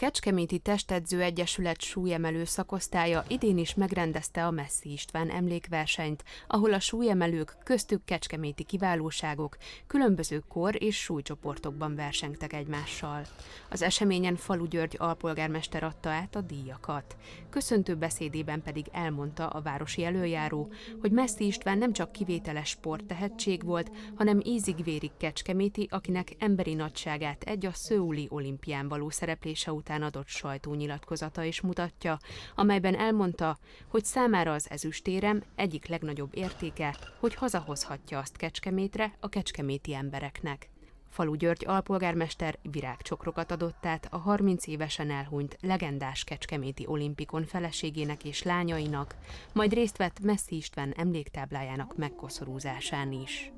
Kecskeméti Testedző Egyesület súlyemelő szakosztálya idén is megrendezte a Messzi István emlékversenyt, ahol a súlyemelők, köztük kecskeméti kiválóságok, különböző kor és súlycsoportokban versengtek egymással. Az eseményen Falu György alpolgármester adta át a díjakat. Köszöntő beszédében pedig elmondta a városi előjáró, hogy Messzi István nem csak kivételes sporttehetség volt, hanem ízig-vérig kecskeméti, akinek emberi nagyságát egy a Szöuli olimpián való szereplése után után adott sajtónyilatkozata is mutatja, amelyben elmondta, hogy számára az ezüstérem egyik legnagyobb értéke, hogy hazahozhatja azt Kecskemétre a kecskeméti embereknek. Falu György alpolgármester virágcsokrokat adott át a 30 évesen elhunyt legendás kecskeméti olimpikon feleségének és lányainak, majd részt vett Messzi István emléktáblájának megkoszorúzásán is.